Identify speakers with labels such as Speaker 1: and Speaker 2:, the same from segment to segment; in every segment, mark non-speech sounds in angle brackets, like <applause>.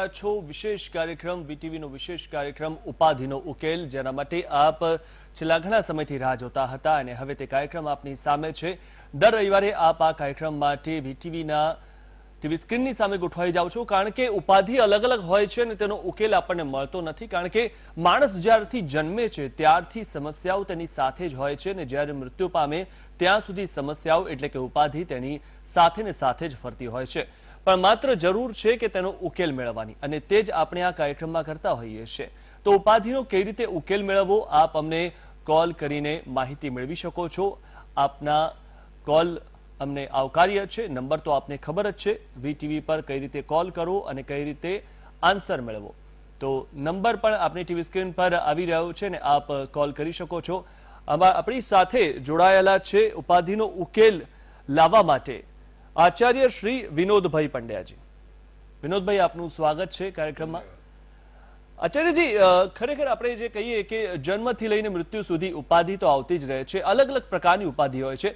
Speaker 1: રહ્યા છો વિશેષ કાર્યક્રમ વીટીવીનો વિશેષ કાર્યક્રમ ઉપાધિનો ઉકેલ જેના માટે આપ છેલ્લા ઘણા સમયથી રાહ જોતા હતા અને હવે તે કાર્યક્રમ આપની સામે છે દર રવિવારે આપ આ કાર્યક્રમ માટે વીટીવીના ટીવી સ્ક્રીનની સામે ગોઠવાઈ જાઓ છો કારણ કે ઉપાધિ અલગ અલગ હોય છે અને તેનો ઉકેલ આપણને મળતો નથી કારણ કે માણસ જ્યારથી જન્મે છે ત્યારથી સમસ્યાઓ તેની સાથે જ હોય છે અને જ્યારે મૃત્યુ પામે ત્યાં સુધી સમસ્યાઓ એટલે કે ઉપાધિ તેની સાથે ને સાથે જ ફરતી હોય છે પણ માત્ર જરૂર છે કે તેનો ઉકેલ મેળવવાની અને તે જ આપણે આ કાર્યક્રમમાં કરતા હોઈએ છીએ તો ઉપાધિનો કઈ રીતે ઉકેલ મેળવવો આપ અમને કોલ કરીને માહિતી મેળવી શકો છો આપના કોલ અમને આવકાર્ય છે નંબર તો આપને ખબર જ છે વીટીવી પર કઈ રીતે કોલ કરવો અને કઈ રીતે આન્સર મેળવો તો નંબર પણ આપની ટીવી સ્ક્રીન પર આવી રહ્યો છે ને આપ કોલ કરી શકો છો આપણી સાથે જોડાયેલા છે ઉપાધિનો ઉકેલ લાવવા માટે આચાર્ય શ્રી વિનોદભાઈ પંડ્યાજી વિનોદભાઈ આપનું સ્વાગત છે કાર્યક્રમમાં આચાર્યજી ખરેખર આપણે જે કહીએ કે જન્મથી લઈને મૃત્યુ સુધી ઉપાધિ તો આવતી જ રહે છે અલગ અલગ પ્રકારની ઉપાધિ હોય છે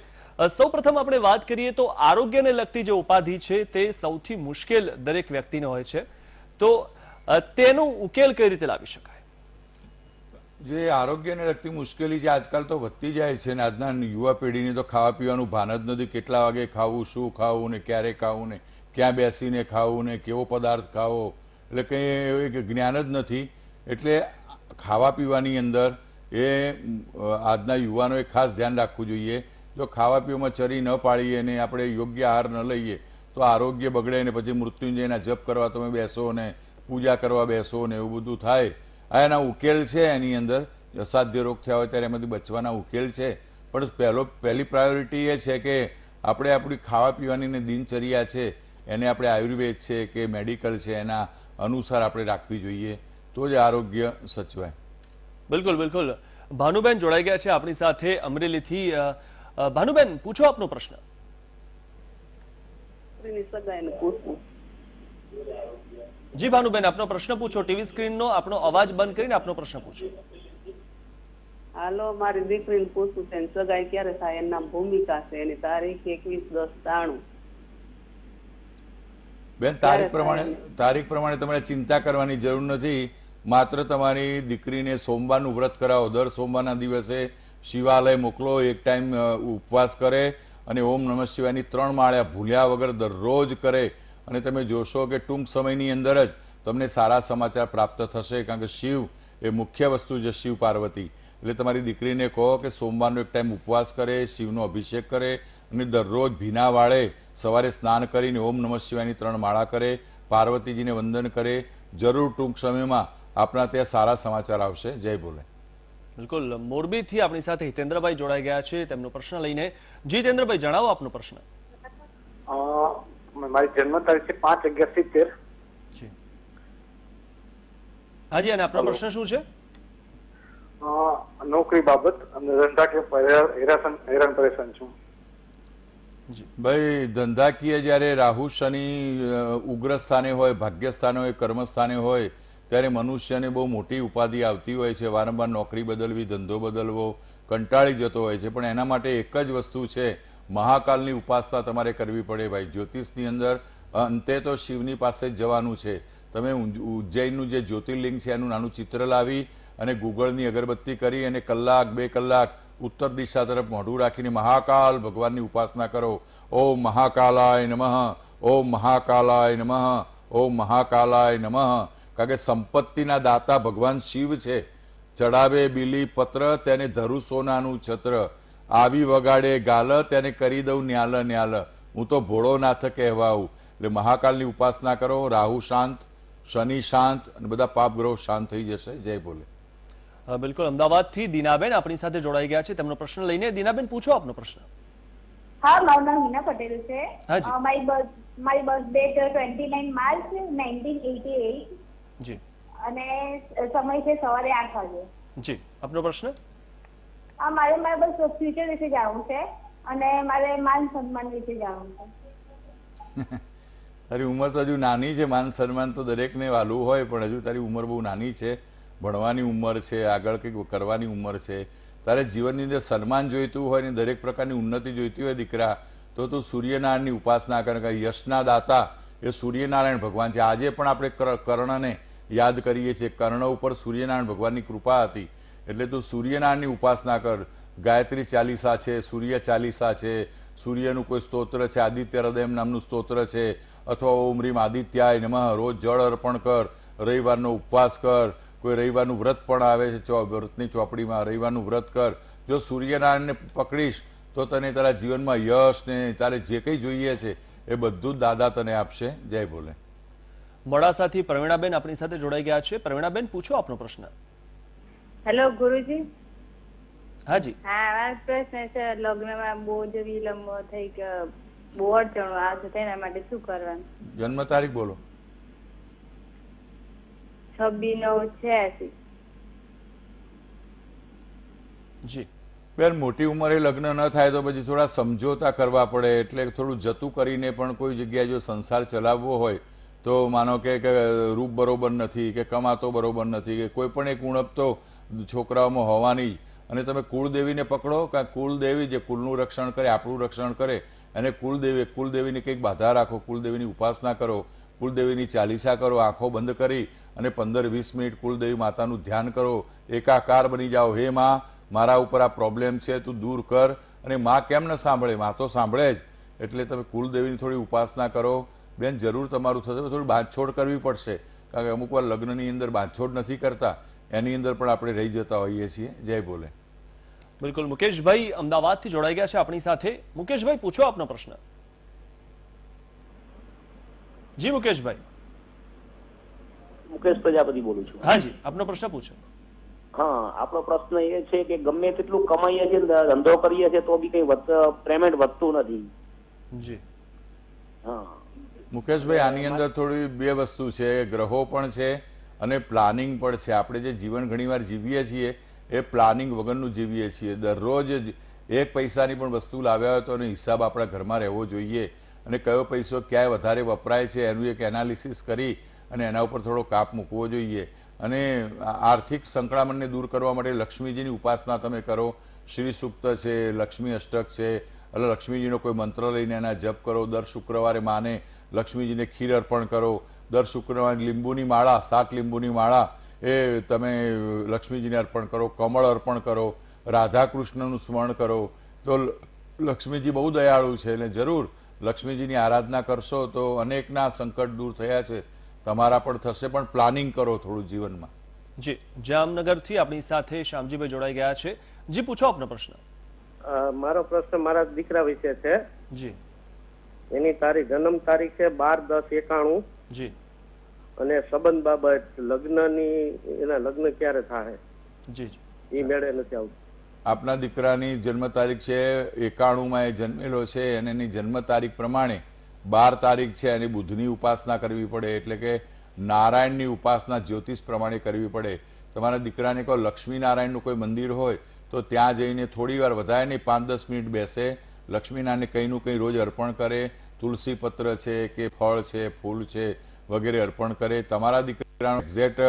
Speaker 1: સૌ પ્રથમ આપણે વાત કરીએ તો આરોગ્યને લગતી જે ઉપાધિ છે તે સૌથી મુશ્કેલ દરેક વ્યક્તિને હોય છે તો તેનો ઉકેલ કઈ રીતે લાવી શકાય
Speaker 2: જે આરોગ્યને લગતી મુશ્કેલી છે આજકાલ તો વધતી જાય છે ને આજના યુવા પેઢીને તો ખાવા પીવાનું ભાન જ નથી કેટલા વાગે ખાવું શું ખાવું ને ક્યારે ખાવું ને ક્યાં બેસીને ખાવું ને કેવો પદાર્થ ખાવો એટલે કંઈ એક જ્ઞાન જ નથી એટલે ખાવા પીવાની અંદર એ આજના યુવાનોએ ખાસ ધ્યાન રાખવું જોઈએ જો ખાવા પીવામાં ચરી ન પાડીએ ને આપણે યોગ્ય આહાર ન લઈએ તો આરોગ્ય બગડે ને પછી મૃત્યુંજયના જપ કરવા તમે બેસો ને પૂજા કરવા બેસો ને એવું બધું થાય એના ઉકેલ છે એની અંદર અસાધ્ય રોગ થયા હોય ત્યારે એમાંથી બચવાના ઉકેલ છે પણ પહેલો પહેલી પ્રાયોરિટી એ છે કે આપણે આપણી ખાવા પીવાની દિનચર્યા છે એને આપણે આયુર્વેદ છે કે મેડિકલ છે એના અનુસાર આપણે રાખવી જોઈએ તો જ આરોગ્ય સચવાય બિલકુલ બિલકુલ
Speaker 1: ભાનુબેન જોડાઈ ગયા છે આપણી સાથે અમરેલીથી ભાનુબેન પૂછો આપનો પ્રશ્ન જી ભાનુબેન આપનો પ્રશ્ન પૂછો ટીવી સ્ક્રીનનો આપનો અવાજ બંધ કરીને આપનો પ્રશ્ન પૂછો હાલો મારી દીકરીને પૂછવું છે સગાઈ ક્યારે થાય એના ભૂમિકા છે એની તારીખ એકવીસ દસ ત્રાણું
Speaker 2: બેન તારીખ પ્રમાણે તારીખ પ્રમાણે તમારે ચિંતા કરવાની જરૂર નથી માત્ર તમારી દીકરીને સોમવારનું વ્રત કરાવો દર સોમવારના દિવસે શિવાલય મોકલો એક ટાઈમ ઉપવાસ કરે અને ઓમ નમઃ શિવાયની ત્રણ માળ્યા ભૂલ્યા વગર દરરોજ કરે અને તમે જોશો કે ટૂંક સમયની અંદર જ તમને સારા સમાચાર પ્રાપ્ત થશે કારણ કે શિવ એ મુખ્ય વસ્તુ છે શિવ પાર્વતી એટલે તમારી દીકરીને કહો કે સોમવારનો એક ટાઈમ ઉપવાસ કરે શિવનો અભિષેક કરે અને દરરોજ ભીના વાળે સવારે સ્નાન કરીને ઓમ નમઃ શિવાયની ત્રણ માળા કરે પાર્વતીજીને વંદન કરે જરૂર ટૂંક સમયમાં આપણા ત્યાં સારા સમાચાર આવશે જય બોલે
Speaker 1: બિલકુલ મોરબીથી આપણી સાથે હિતેન્દ્રભાઈ જોડાઈ ગયા છે તેમનો પ્રશ્ન લઈને જીતેન્દ્રભાઈ જણાવો આપનો પ્રશ્ન મારી જન્મ તારીખ છે પાંચ અગિયાર સિત્તેર હાજી અને આપણો પ્રશ્ન શું છે નોકરી બાબત અને ધંધાકીય હેરાન પરેશાન છું
Speaker 2: ભાઈ ધંધાકીય જ્યારે રાહુ શનિ ઉગ્ર સ્થાને હોય ભાગ્ય સ્થાને હોય કર્મ સ્થાને હોય ત્યારે મનુષ્યને બહુ મોટી ઉપાધિ આવતી હોય છે વારંવાર નોકરી બદલવી ધંધો બદલવો કંટાળી જતો હોય છે પણ એના માટે એક જ વસ્તુ છે મહાકાલની ઉપાસના તમારે કરવી પડે ભાઈ જ્યોતિષની અંદર અંતે તો શિવની પાસે જ જવાનું છે તમે ઉજ્જૈનનું જે જ્યોતિર્લિંગ છે એનું નાનું ચિત્ર લાવી અને ગૂગળની અગરબત્તી કરી અને કલાક બે કલાક ઉત્તર દિશા તરફ મોઢું રાખીને મહાકાલ ભગવાનની ઉપાસના કરો ઓ મહાકાલાય નમઃ ઓ મહાકાલાય નમઃ ઓ મહાકાલાય નમઃ કારણ કે સંપત્તિના દાતા ભગવાન શિવ છે ચડાવે બીલી પત્ર તેને ધરુ સોનાનું છત્ર આવી વગાડે ગાલ તેને કરી દઉં ન્યાલ ન્યાલ હું તો ભોળોનાથ કહેવાઉં એટલે મહાકાલની ઉપાસના કરો રાહુ શાંત શનિ શાંત અને બધા પાપગ્રહ શાંત થઈ જશે જય બોલે
Speaker 1: બિલકુલ અમદાવાદથી દીનાબેન આપણી સાથે જોડાઈ ગયા છે તેમનો પ્રશ્ન લઈને દીનાબેન પૂછો આપનો પ્રશ્ન હા મારું નામ હિના પટેલ છે મારી બર્થ મારી birth date twenty nine March nineteen eighty eight અને સમય છે સવારે આઠ વાગે જી આપનો પ્રશ્ન મારે મારે બસ ફ્યુચર વિશે જાણવું છે અને મારે માન સન્માન વિશે જાણવું
Speaker 2: છે <laughs> તારી ઉંમર તો હજુ નાની છે માન સન્માન તો દરેકને વાલું હોય પણ હજુ તારી ઉંમર બહુ નાની છે ભણવાની ઉંમર છે આગળ કંઈક કરવાની ઉંમર છે તારે જીવનની અંદર સન્માન જોઈતું હોય ને દરેક પ્રકારની ઉન્નતિ જોઈતી હોય દીકરા તો તું સૂર્યનારાયણની ઉપાસના કર કે યશના દાતા એ સૂર્યનારાયણ ભગવાન છે આજે પણ આપણે કર્ણને યાદ કરીએ છીએ કર્ણ ઉપર સૂર્યનારાયણ ભગવાનની કૃપા હતી એટલે તું સૂર્યનારાયણની ઉપાસના કર ગાયત્રી ચાલીસા છે સૂર્ય ચાલીસા છે સૂર્યનું કોઈ સ્તોત્ર છે આદિત્ય હૃદય નામનું સ્તોત્ર છે અથવા ઓમ રીમ આદિત્યાય નમઃ રોજ જળ અર્પણ કર રવિવારનો ઉપવાસ કર કોઈ રવિવારનું વ્રત પણ આવે છે વ્રતની ચોપડીમાં રવિવારનું વ્રત કર જો સૂર્યનારાયણને પકડીશ તો તને તારા જીવનમાં યશ ને તારે જે કંઈ જોઈએ છે એ બધું જ દાદા તને આપશે જય બોલે મોડાસાથી
Speaker 1: પ્રવીણાબેન આપણી સાથે જોડાઈ ગયા છે પ્રવીણાબેન પૂછો આપનો પ્રશ્ન હેલો ગુરુજી હાજી હા આ પ્રશ્ન છે લગ્નમાં બહુ જ વિલંબ થઈ ગયો બહુ અડચણો આવશે તેના માટે શું કરવાનું
Speaker 2: જન્મ તારીખ બોલો
Speaker 1: છબ્બી નવ છ્યાસી
Speaker 2: જી બેન મોટી ઉંમરે લગ્ન ન થાય તો પછી થોડા સમજોતા કરવા પડે એટલે થોડું જતું કરીને પણ કોઈ જગ્યાએ જો સંસાર ચલાવવો હોય તો માનો કે રૂપ બરોબર નથી કે કમાતો બરોબર નથી કે કોઈ પણ એક ઉણપ તો છોકરાઓમાં હોવાની અને તમે કુળદેવીને પકડો કે કુળદેવી જે કુલનું રક્ષણ કરે આપણું રક્ષણ કરે અને કુલદેવી કુલદેવીની કંઈક બાધા રાખો કુલદેવીની ઉપાસના કરો કુલદેવીની ચાલીસા કરો આંખો બંધ કરી અને પંદર વીસ મિનિટ કુલદેવી માતાનું ધ્યાન કરો એકાકાર બની જાઓ હે માં મારા ઉપર આ પ્રોબ્લેમ છે તું દૂર કર અને માં કેમ ન સાંભળે માં તો સાંભળે જ એટલે તમે કુલદેવીની થોડી ઉપાસના કરો બેન જરૂર તમારું થશે થોડી બાંધછોડ કરવી પડશે કારણ કે અમુક વાર લગ્નની અંદર બાંધછોડ નથી કરતા એની અંદર પણ આપણે રહી જતા હોઈએ છીએ જય બોલે
Speaker 1: બિલકુલ મુકેશભાઈ અમદાવાદથી જોડાઈ ગયા છે આપણી સાથે મુકેશભાઈ પૂછો આપનો પ્રશ્ન જી મુકેશભાઈ મુકેશ પ્રજાપતિ બોલું છું હા જી આપનો પ્રશ્ન પૂછો હા આપણો પ્રશ્ન એ છે કે ગમે તેટલું કમાઈએ છીએ ધંધો કરીએ છીએ તો બી કઈ પેમેન્ટ વધતું નથી
Speaker 2: જી હા મુકેશભાઈ આની અંદર થોડી બે વસ્તુ છે ગ્રહો પણ છે અને પ્લાનિંગ પણ છે આપણે જે જીવન ઘણીવાર જીવીએ છીએ એ પ્લાનિંગ વગરનું જીવીએ છીએ દરરોજ એક પૈસાની પણ વસ્તુ લાવ્યા હોય તો એનો હિસાબ આપણા ઘરમાં રહેવો જોઈએ અને કયો પૈસો ક્યાંય વધારે વપરાય છે એનું એક એનાલિસિસ કરી અને એના ઉપર થોડો કાપ મૂકવો જોઈએ અને આર્થિક સંકળામણને દૂર કરવા માટે લક્ષ્મીજીની ઉપાસના તમે કરો શ્રી સુક્ત છે લક્ષ્મી અષ્ટક છે એટલે લક્ષ્મીજીનો કોઈ મંત્ર લઈને એના જપ કરો દર શુક્રવારે માને લક્ષ્મીજીને ખીર અર્પણ કરો દર શુક્રવારે લીંબુની માળા સાત લીંબુની માળા એ તમે લક્ષ્મીજીને અર્પણ કરો કમળ અર્પણ કરો રાધાકૃષ્ણનું સ્મરણ કરો તો લક્ષ્મીજી બહુ દયાળુ છે અને જરૂર લક્ષ્મીજીની આરાધના કરશો તો અનેકના સંકટ દૂર થયા છે તમારા પણ થશે પણ પ્લાનિંગ કરો થોડું જીવનમાં જી જામનગરથી આપણી સાથે શ્યામજીભાઈ જોડાઈ ગયા
Speaker 1: છે જી પૂછો આપનો પ્રશ્ન મારો પ્રશ્ન મારા દીકરા વિશે છે જી એની તારીખ જન્મ તારીખ છે બાર દસ એકાણું જી અને સંબંધ બાબત લગ્નની એના લગ્ન ક્યારે થાય જી જી એ મેળે નથી
Speaker 2: આવતું આપના દીકરાની જન્મ તારીખ છે એકાણુંમાં એ જન્મેલો છે અને એની જન્મ તારીખ પ્રમાણે બાર તારીખ છે એની બુધની ઉપાસના કરવી પડે એટલે કે નારાયણની ઉપાસના જ્યોતિષ પ્રમાણે કરવી પડે તમારા દીકરાને કોઈ લક્ષ્મીનારાયણનું કોઈ મંદિર હોય તો ત્યાં જઈને થોડી વાર વધારે નહીં પાંચ દસ મિનિટ બેસે લક્ષ્મીનારાયણને કંઈનું કંઈ રોજ અર્પણ કરે તુલસી પત્ર છે કે ફળ છે ફૂલ છે વગેરે અર્પણ કરે તમારા દીકરાનો એક્ઝેક્ટ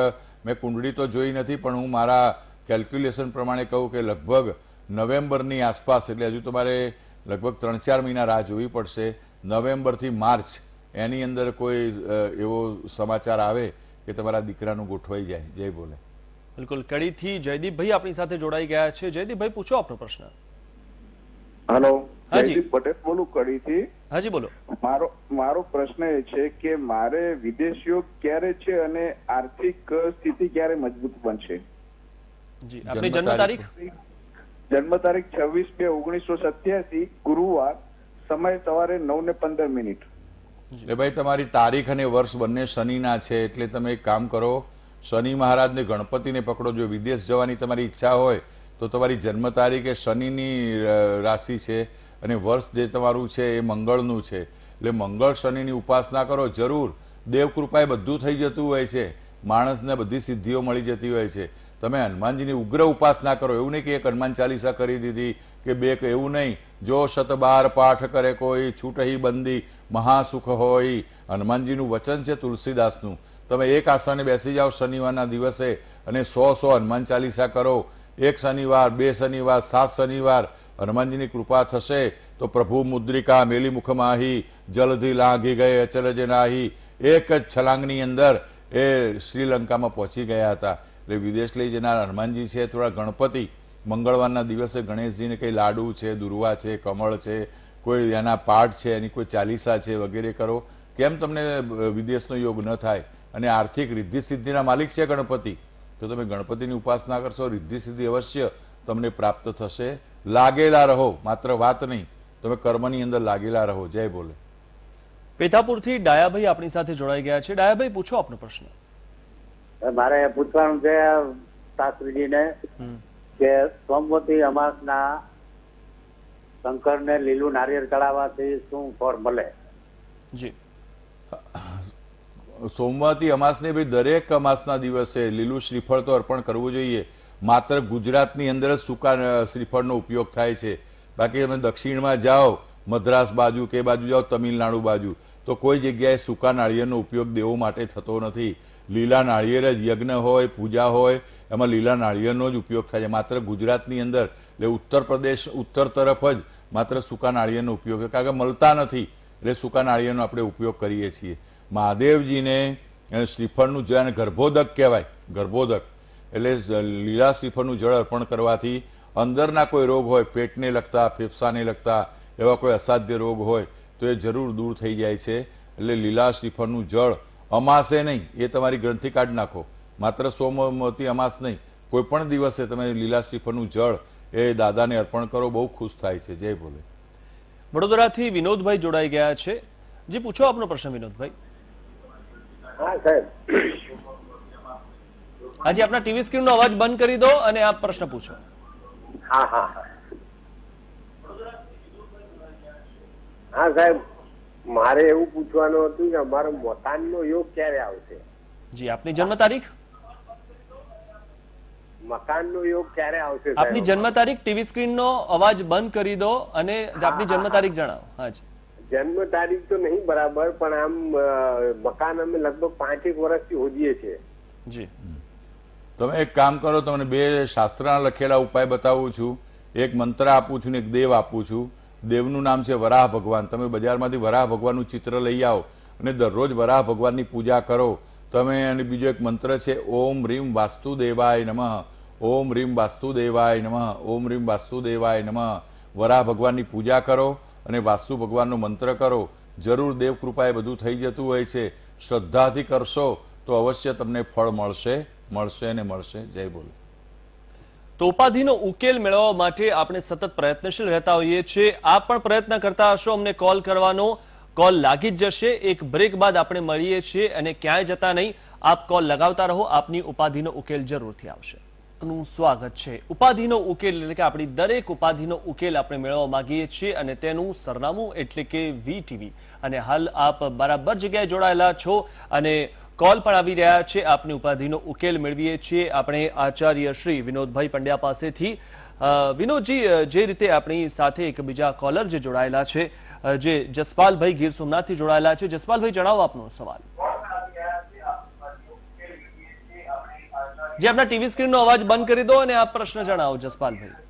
Speaker 2: મેં કુંડળી તો જોઈ નથી પણ હું મારા કેલ્ક્યુલેશન પ્રમાણે કહું કે લગભગ નવેમ્બરની આસપાસ એટલે હજુ તમારે લગભગ ત્રણ ચાર મહિના રાહ જોવી પડશે નવેમ્બરથી માર્ચ એની અંદર કોઈ એવો સમાચાર આવે કે તમારા દીકરાનું ગોઠવાઈ જાય જય બોલે
Speaker 1: બિલકુલ કડીથી જયદીપભાઈ આપણી સાથે જોડાઈ ગયા છે જયદીપભાઈ પૂછો આપણો પ્રશ્ન
Speaker 2: હેલો તારીખ નવ ને પંદર મિનિટ એટલે ભાઈ તમારી તારીખ અને વર્ષ બંને શનિ ના છે એટલે તમે એક કામ કરો શનિ મહારાજ ને ગણપતિ ને પકડો જો વિદેશ જવાની તમારી ઈચ્છા હોય તો તમારી જન્મ તારીખ તારીખે શનિની રાશિ છે અને વર્ષ જે તમારું છે એ મંગળનું છે એટલે મંગળ શનિની ઉપાસના કરો જરૂર દેવકૃપાએ બધું થઈ જતું હોય છે માણસને બધી સિદ્ધિઓ મળી જતી હોય છે તમે હનુમાનજીની ઉગ્ર ઉપાસના કરો એવું નહીં કે એક હનુમાન ચાલીસા કરી દીધી કે બે કે એવું નહીં જો શતબાર પાઠ કરે કોઈ છૂટહી બંદી મહાસુખ હોય હનુમાનજીનું વચન છે તુલસીદાસનું તમે એક આસને બેસી જાઓ શનિવારના દિવસે અને સો સો હનુમાન ચાલીસા કરો એક શનિવાર બે શનિવાર સાત શનિવાર હનુમાનજીની કૃપા થશે તો પ્રભુ મુદ્રિકા મેલી મુખમાહી જલધી લાંઘી ગયે અચરજ નાહી એક જ છલાંગની અંદર એ શ્રીલંકામાં પહોંચી ગયા હતા એટલે વિદેશ લઈ જનાર હનુમાનજી છે થોડા ગણપતિ મંગળવારના દિવસે ગણેશજીને કંઈ લાડુ છે દુર્વા છે કમળ છે કોઈ એના પાઠ છે એની કોઈ ચાલીસા છે વગેરે કરો કેમ તમને વિદેશનો યોગ ન થાય અને આર્થિક રિદ્ધિ સિદ્ધિના માલિક છે ગણપતિ તો તમે ગણપતિની ઉપાસના કરશો રિદ્ધિ સિદ્ધિ અવશ્ય તમને પ્રાપ્ત થશે લાગેલા રહો માત્ર વાત નહીં તમે કર્મની અંદર લાગેલા રહો જય બોલે પેથાપુરથી ડાયાભાઈ આપણી સાથે જોડાઈ ગયા છે ડાયાભાઈ પૂછો આપનો પ્રશ્ન
Speaker 1: મારે પૂછવાનું છે શાસ્ત્રીજીને કે સોમવતી અમાસના શંકરને લીલું નારિયેળ ચડાવવાથી શું ફળ મળે
Speaker 2: જી સોમવારથી અમાસને ભાઈ દરેક અમાસના દિવસે લીલું શ્રીફળ તો અર્પણ કરવું જોઈએ માત્ર ગુજરાતની અંદર જ સૂકા શ્રીફળનો ઉપયોગ થાય છે બાકી તમે દક્ષિણમાં જાઓ મદ્રાસ બાજુ કે બાજુ જાઓ તમિલનાડુ બાજુ તો કોઈ જગ્યાએ સૂકા નાળિયેરનો ઉપયોગ દેવો માટે થતો નથી લીલા નાળિયેર જ યજ્ઞ હોય પૂજા હોય એમાં લીલા નાળિયેરનો જ ઉપયોગ થાય છે માત્ર ગુજરાતની અંદર એટલે ઉત્તર પ્રદેશ ઉત્તર તરફ જ માત્ર સૂકા નાળિયેરનો ઉપયોગ કારણ કે મળતા નથી એટલે સૂકા નાળિયેરનો આપણે ઉપયોગ કરીએ છીએ મહાદેવજીને શ્રીફળનું જેને ગર્ભોદક કહેવાય ગર્ભોદક એટલે લીલા શ્રીફળનું જળ અર્પણ કરવાથી અંદરના કોઈ રોગ હોય પેટને લગતા ફેફસાને લગતા એવા કોઈ અસાધ્ય રોગ હોય તો એ જરૂર દૂર થઈ જાય છે એટલે લીલા શ્રીફળનું જળ અમાસે નહીં એ તમારી ગ્રંથિ કાઢી નાખો માત્ર સોમવતી અમાસ નહીં કોઈ પણ દિવસે તમે લીલા શ્રીફળનું જળ એ દાદાને અર્પણ કરો બહુ ખુશ થાય છે જય ભોલે વડોદરાથી વિનોદભાઈ
Speaker 1: જોડાઈ ગયા છે જે પૂછો આપનો પ્રશ્ન વિનોદભાઈ હા સાહેબ હાજી આપના ટીવી સ્ક્રીનનો અવાજ બંધ કરી દો અને આપ પ્રશ્ન પૂછો હા સાહેબ મારે એવું પૂછવાનું હતું કે અમારો મકાનનો યોગ ક્યારે આવશે જી આપની જન્મ તારીખ મકાનનો યોગ ક્યારે આવશે આપની જન્મ તારીખ ટીવી સ્ક્રીનનો અવાજ બંધ કરી દો અને આપની જન્મ તારીખ જણાવો હાજી જન્મ તારીખ તો નહીં બરાબર પણ આમ મકાન અમે લગભગ પાંચેક વર્ષથી હોજીએ છીએ
Speaker 2: જી તમે એક કામ કરો તમને બે શાસ્ત્રના લખેલા ઉપાય બતાવું છું એક મંત્ર આપું છું ને એક દેવ આપું છું દેવનું નામ છે વરાહ ભગવાન તમે બજારમાંથી વરાહ ભગવાનનું ચિત્ર લઈ આવો અને દરરોજ વરાહ ભગવાનની પૂજા કરો તમે અને બીજો એક મંત્ર છે ઓમ રીમ વાસ્તુદેવાય નમઃ ઓમ રીમ વાસ્તુદેવાય નમઃ ઓમ રીમ વાસ્તુદેવાય નમઃ વરાહ ભગવાનની પૂજા કરો અને વાસ્તુ ભગવાનનો મંત્ર કરો જરૂર દેવ કૃપાએ બધું થઈ જતું હોય છે શ્રદ્ધાથી કરશો તો અવશ્ય તમને ફળ મળશે મળશે ને મળશે જય બોલો તો ઉપાધિનો ઉકેલ
Speaker 1: મેળવવા માટે આપણે સતત પ્રયત્નશીલ રહેતા હોઈએ છીએ આપ પણ પ્રયત્ન કરતા હશો અમને કોલ કરવાનો કોલ લાગી જ જશે એક બ્રેક બાદ આપણે મળીએ છીએ અને ક્યાંય જતા નહીં આપ કોલ લગાવતા રહો આપની ઉપાધિનો ઉકેલ જરૂરથી આવશે નું સ્વાગત છે ઉપાધિનો ઉકેલ એટલે કે આપણી દરેક ઉપાધિનો ઉકેલ આપણે મેળવવા માંગીએ છીએ અને તેનું સરનામું એટલે કે વીટીવી અને હાલ આપ બરાબર જગ્યાએ જોડાયેલા છો અને કોલ પણ આવી રહ્યા છે આપની ઉપાધિનો ઉકેલ મેળવીએ છીએ આપણે આચાર્ય શ્રી વિનોદભાઈ પંડ્યા પાસેથી વિનોદજી જે રીતે આપણી સાથે એક બીજા કોલર જે જોડાયેલા છે જે જસપાલભાઈ ગીર સોમનાથથી જોડાયેલા છે જસપાલભાઈ જણાવો આપનો સવાલ જે આપના ટીવી સ્ક્રીનનો અવાજ બંધ કરી દો અને આપ પ્રશ્ન જણાવો જસપાલભાઈ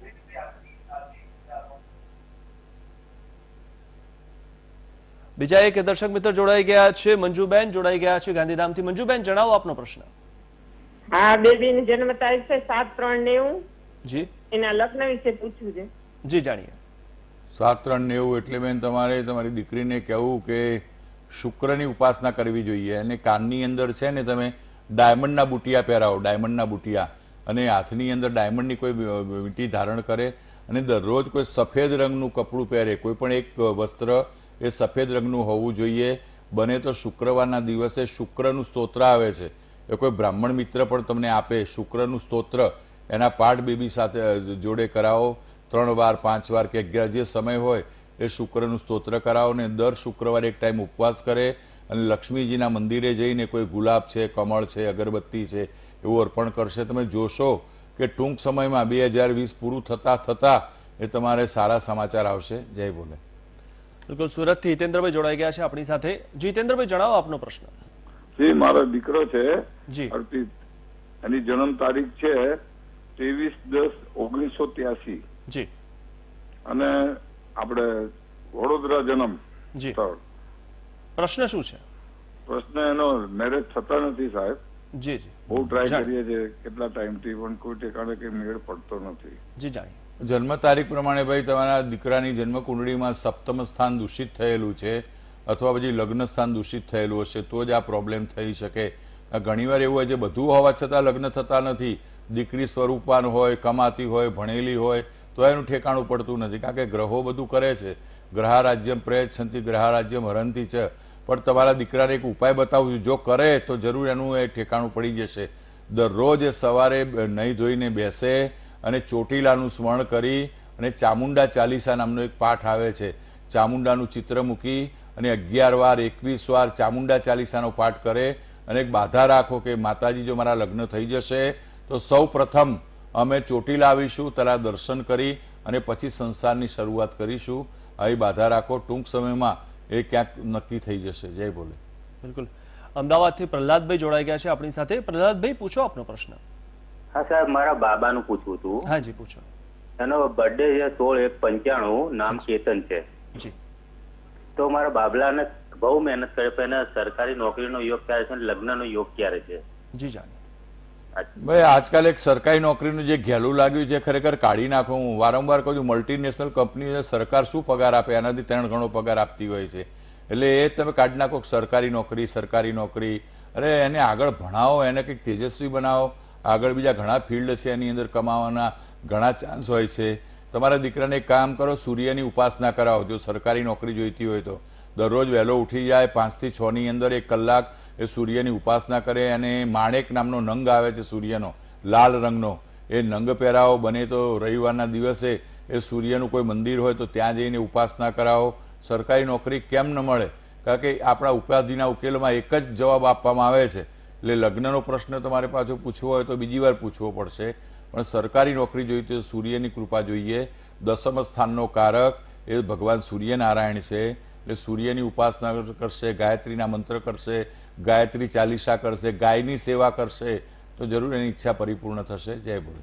Speaker 1: બીજા એક દર્શક મિત્ર જોડાઈ ગયા છે મંજુબેન જોડાઈ ગયા છે ગાંધીધામથી મંજુબેન જણાવો આપનો પ્રશ્ન હા બેબીની જન્મ તારીખ છે સાત ત્રણ નેવું જી એના લગ્ન વિશે પૂછવું છે
Speaker 2: જી જાણીએ સાત ત્રણ નેવું એટલે બેન તમારે તમારી દીકરીને કહેવું કે શુક્રની ઉપાસના કરવી જોઈએ અને કાનની અંદર છે ને તમે ડાયમંડના બુટિયા પહેરાવો ડાયમંડના બુટિયા અને હાથની અંદર ડાયમંડની કોઈ વીંટી ધારણ કરે અને દરરોજ કોઈ સફેદ રંગનું કપડું પહેરે કોઈ પણ એક વસ્ત્ર એ સફેદ રંગનું હોવું જોઈએ બને તો શુક્રવારના દિવસે શુક્રનું સ્તોત્ર આવે છે એ કોઈ બ્રાહ્મણ મિત્ર પણ તમને આપે શુક્રનું સ્તોત્ર એના પાઠ બેબી સાથે જોડે કરાવો ત્રણ વાર પાંચ વાર કે અગિયાર જે સમય હોય એ શુક્રનું સ્તોત્ર કરાવો ને દર શુક્રવારે એક ટાઈમ ઉપવાસ કરે અને લક્ષ્મીજીના મંદિરે જઈને કોઈ ગુલાબ છે કમળ છે અગરબત્તી છે એવું અર્પણ કરશે તમે જોશો કે ટૂંક સમયમાં બે હજાર વીસ પૂરું થતાં થતાં એ તમારે સારા સમાચાર આવશે જય બોલે બિલકુલ સુરતથી
Speaker 1: હિતેન્દ્રભાઈ જોડાઈ ગયા છે આપણી સાથે જીતેન્દ્રભાઈ જણાવો આપનો પ્રશ્ન
Speaker 2: જી મારો દીકરો છે અર્પિત એની જન્મ તારીખ છે ત્રેવીસ દસ ઓગણીસો ત્યાસી જી અને આપણે વડોદરા જન્મ જી પ્રશ્ન શું છે પ્રશ્ન એનો મેરેજ થતા નથી સાહેબ જી જી બહુ ટ્રાય કરીએ છીએ કેટલા ટાઈમથી પણ કોઈ ઠેકાણે કઈ મેળ પડતો નથી જી જાણી જન્મ તારીખ પ્રમાણે ભાઈ તમારા દીકરાની જન્મકુંડળીમાં સપ્તમ સ્થાન દૂષિત થયેલું છે અથવા પછી લગ્ન સ્થાન દૂષિત થયેલું હશે તો જ આ પ્રોબ્લેમ થઈ શકે ઘણીવાર એવું હોય છે બધું હોવા છતાં લગ્ન થતા નથી દીકરી સ્વરૂપવાન હોય કમાતી હોય ભણેલી હોય તો એનું ઠેકાણું પડતું નથી કારણ કે ગ્રહો બધું કરે છે ગ્રહારાજ્યમ પ્રયચ્છંતી ગ્રહારાજ્યમ હરણથી છે પણ તમારા દીકરાને એક ઉપાય બતાવું જો કરે તો જરૂર એનું એ ઠેકાણું પડી જશે દરરોજ સવારે નહીં ધોઈને બેસે અને ચોટીલાનું સ્મરણ કરી અને ચામુંડા ચાલીસા નામનો એક પાઠ આવે છે ચામુંડાનું ચિત્ર મૂકી અને અગિયાર વાર એકવીસ વાર ચામુંડા ચાલીસાનો પાઠ કરે અને એક બાધા રાખો કે માતાજી જો મારા લગ્ન થઈ જશે તો સૌ પ્રથમ અમે ચોટીલા આવીશું તારા દર્શન કરી અને પછી સંસારની શરૂઆત કરીશું આવી બાધા રાખો ટૂંક સમયમાં એ ક્યાંક નક્કી થઈ જશે જય બોલે
Speaker 1: બિલકુલ અમદાવાદથી પ્રહલાદભાઈ જોડાઈ ગયા છે આપણી સાથે પ્રહલાદભાઈ પૂછો આપનો પ્રશ્ન હા સાહેબ મારા બાબાનું પૂછવું હતું હા જી પૂછો એનો બર્થડે છે સોળ એક પંચાણું નામ ચેતન છે તો મારા બાબલાને બહુ મહેનત કરે પણ એને સરકારી નોકરીનો યોગ ક્યારે છે લગ્નનો યોગ ક્યારે છે
Speaker 2: જી જાણ ભાઈ આજકાલ એક સરકારી નોકરીનું જે ઘેલું લાગ્યું છે ખરેખર કાઢી નાખો હું વારંવાર કહું છું મલ્ટીનેશનલ કંપનીઓ સરકાર શું પગાર આપે એનાથી ત્રણ ગણો પગાર આપતી હોય છે એટલે એ તમે કાઢી નાખો સરકારી નોકરી સરકારી નોકરી અરે એને આગળ ભણાવો એને કંઈક તેજસ્વી બનાવો આગળ બીજા ઘણા ફિલ્ડ છે એની અંદર કમાવાના ઘણા ચાન્સ હોય છે તમારા દીકરાને કામ કરો સૂર્યની ઉપાસના કરાવો જો સરકારી નોકરી જોઈતી હોય તો દરરોજ વહેલો ઉઠી જાય પાંચથી છની અંદર એક કલાક એ સૂર્યની ઉપાસના કરે અને માણેક નામનો નંગ આવે છે સૂર્યનો લાલ રંગનો એ નંગ પહેરાવો બને તો રવિવારના દિવસે એ સૂર્યનું કોઈ મંદિર હોય તો ત્યાં જઈને ઉપાસના કરાવો સરકારી નોકરી કેમ ન મળે કારણ કે આપણા ઉપાધિના ઉકેલમાં એક જ જવાબ આપવામાં આવે છે એટલે લગ્નનો પ્રશ્ન તમારે પાછો પૂછવો હોય તો બીજી વાર પૂછવો પડશે પણ સરકારી નોકરી જોઈએ તો સૂર્યની કૃપા જોઈએ દસમ સ્થાનનો કારક એ ભગવાન સૂર્યનારાયણ છે એટલે સૂર્યની ઉપાસના કરશે ગાયત્રીના મંત્ર કરશે ગાયત્રી ચાલીસા કરશે ગાયની સેવા કરશે તો જરૂર એની ઈચ્છા પરિપૂર્ણ થશે જય બોલે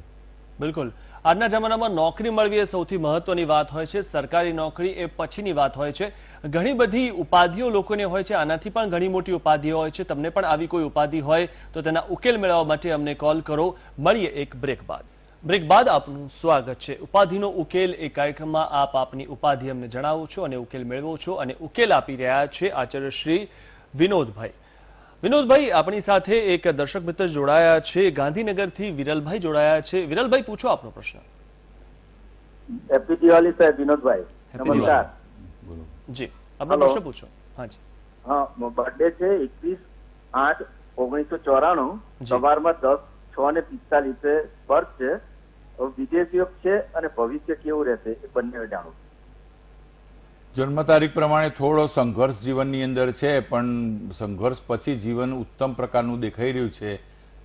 Speaker 2: બિલકુલ આજના જમાનામાં
Speaker 1: નોકરી મળવી એ સૌથી મહત્વની વાત હોય છે સરકારી નોકરી એ પછીની વાત હોય છે ઘણી બધી ઉપાધિઓ લોકોને હોય છે આનાથી પણ ઘણી મોટી ઉપાધિઓ હોય છે તમને પણ આવી કોઈ ઉપાધિ હોય તો તેના ઉકેલ મેળવવા માટે અમને કોલ કરો મળીએ એક બ્રેક બાદ બ્રેક બાદ આપનું સ્વાગત છે ઉપાધિનો ઉકેલ એ કાર્યક્રમમાં આપ આપની ઉપાધિ અમને જણાવો છો અને ઉકેલ મેળવો છો અને ઉકેલ આપી રહ્યા છે આચાર્ય શ્રી વિનોદભાઈ વિનોદભાઈ આપણી સાથે એક દર્શક મિત્ર જોડાયા છે ગાંધીનગરથી વિરલભાઈ જોડાયા છે વિરલભાઈ પૂછો આપનો પ્રશ્ન હેપી દિવાળી એકવીસ આઠ ઓગણીસો ચોરાણું સવારમાં દસ છ ને પિસ્તાલીસે બર્થ છે વિદેશીઓ છે અને ભવિષ્ય કેવું રહેશે એ બંને જાણું
Speaker 2: જન્મ તારીખ પ્રમાણે થોડો સંઘર્ષ જીવનની અંદર છે પણ સંઘર્ષ પછી જીવન ઉત્તમ પ્રકારનું દેખાઈ રહ્યું છે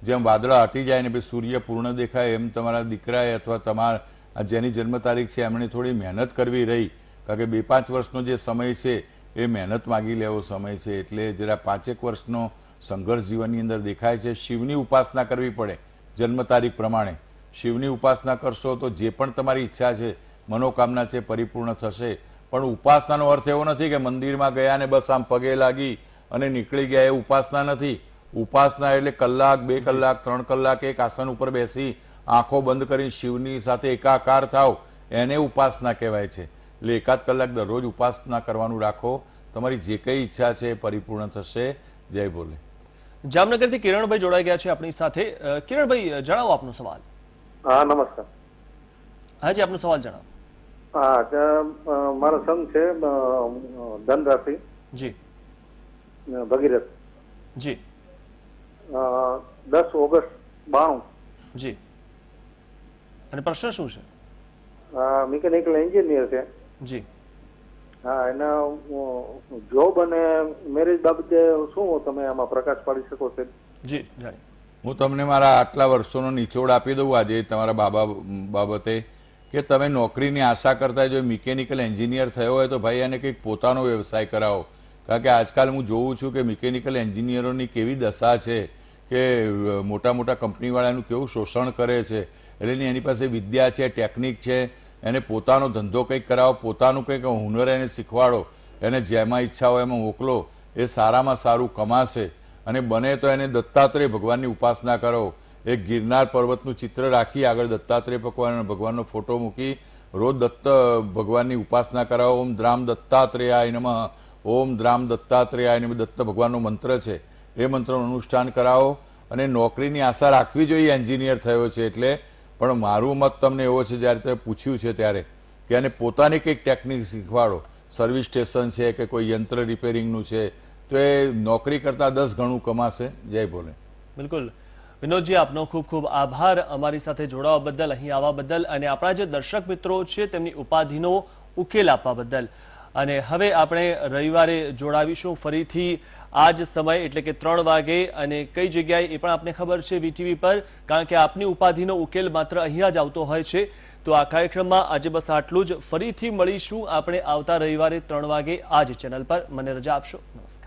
Speaker 2: જેમ વાદળા હટી જાય ને પછી સૂર્ય પૂર્ણ દેખાય એમ તમારા દીકરાએ અથવા તમારા જેની જન્મ તારીખ છે એમણે થોડી મહેનત કરવી રહી કારણ કે બે પાંચ વર્ષનો જે સમય છે એ મહેનત માગી લેવો સમય છે એટલે જરા પાંચેક વર્ષનો સંઘર્ષ જીવનની અંદર દેખાય છે શિવની ઉપાસના કરવી પડે જન્મ તારીખ પ્રમાણે શિવની ઉપાસના કરશો તો જે પણ તમારી ઈચ્છા છે મનોકામના છે પરિપૂર્ણ થશે પણ ઉપાસનાનો અર્થ એવો નથી કે મંદિરમાં ગયા ને બસ આમ પગે લાગી અને નીકળી ગયા એ ઉપાસના નથી ઉપાસના એટલે કલાક બે કલાક ત્રણ કલાક એક આસન ઉપર બેસી આંખો બંધ કરી શિવની સાથે એકાકાર થાવ એને ઉપાસના કહેવાય છે એટલે એકાદ કલાક દરરોજ ઉપાસના કરવાનું રાખો તમારી જે કઈ ઈચ્છા છે એ પરિપૂર્ણ થશે જય બોલે જામનગર થી કિરણભાઈ જોડાઈ ગયા
Speaker 1: છે આપણી સાથે કિરણભાઈ જણાવો આપનો સવાલ હા નમસ્કાર હાજી આપનો સવાલ જણાવો હા મારો સંઘ છે ધન રાશિ જી ભગીરથ જી દસ ઓગસ્ટ બાણું જી અને પ્રશ્ન શું છે મિકેનિકલ એન્જિનિયર છે જી હા એના જોબ અને મેરેજ બાબતે શું તમે આમાં પ્રકાશ પાડી શકો છો જી
Speaker 2: હું તમને મારા આટલા વર્ષોનો નિચોડ આપી દઉં આજે તમારા બાબા બાબતે કે તમે નોકરીની આશા કરતા જો મિકેનિકલ એન્જિનિયર થયો હોય તો ભાઈ એને કંઈક પોતાનો વ્યવસાય કરાવો કારણ કે આજકાલ હું જોઉં છું કે મિકેનિકલ એન્જિનિયરોની કેવી દશા છે કે મોટા મોટા કંપનીવાળાનું કેવું શોષણ કરે છે એટલે એની પાસે વિદ્યા છે ટેકનિક છે એને પોતાનો ધંધો કંઈક કરાવો પોતાનું કંઈક હુનર એને શીખવાડો એને જેમાં ઈચ્છા હોય એમાં મોકલો એ સારામાં સારું કમાશે અને બને તો એને દત્તાત્રેય ભગવાનની ઉપાસના કરો એક ગિરનાર પર્વતનું ચિત્ર રાખી આગળ દત્તાત્રેય ભગવાન ભગવાનનો ફોટો મૂકી રોજ દત્ત ભગવાનની ઉપાસના કરાવો ઓમ દ્રામ દત્તાત્રેય એનામાં ઓમ દ્રામ દત્તાત્રેય એને દત્ત ભગવાનનો મંત્ર છે એ મંત્રનું અનુષ્ઠાન કરાવો અને નોકરીની આશા રાખવી જોઈએ એન્જિનિયર થયો છે એટલે પણ મારું મત તમને એવો છે જ્યારે તમે પૂછ્યું છે ત્યારે કે એને પોતાની કંઈક ટેકનિક શીખવાડો સર્વિસ સ્ટેશન છે કે કોઈ યંત્ર રિપેરિંગનું છે તો એ નોકરી કરતાં દસ ગણું કમાશે જય બોલે
Speaker 1: બિલકુલ વિનોદજી આપનો ખૂબ ખૂબ આભાર અમારી સાથે જોડાવા બદલ અહીં આવવા બદલ અને આપણા જે દર્શક મિત્રો છે તેમની ઉપાધિનો ઉકેલ આપવા બદલ અને હવે આપણે રવિવારે જોડાવીશું ફરીથી આ જ સમય એટલે કે ત્રણ વાગે અને કઈ જગ્યાએ એ પણ આપને ખબર છે વીટીવી પર કારણ કે આપની ઉપાધિનો ઉકેલ માત્ર અહીંયા જ આવતો હોય છે તો આ કાર્યક્રમમાં આજે બસ આટલું જ ફરીથી મળીશું આપણે આવતા રવિવારે ત્રણ વાગે આ જ ચેનલ પર મને રજા આપશો નમસ્કાર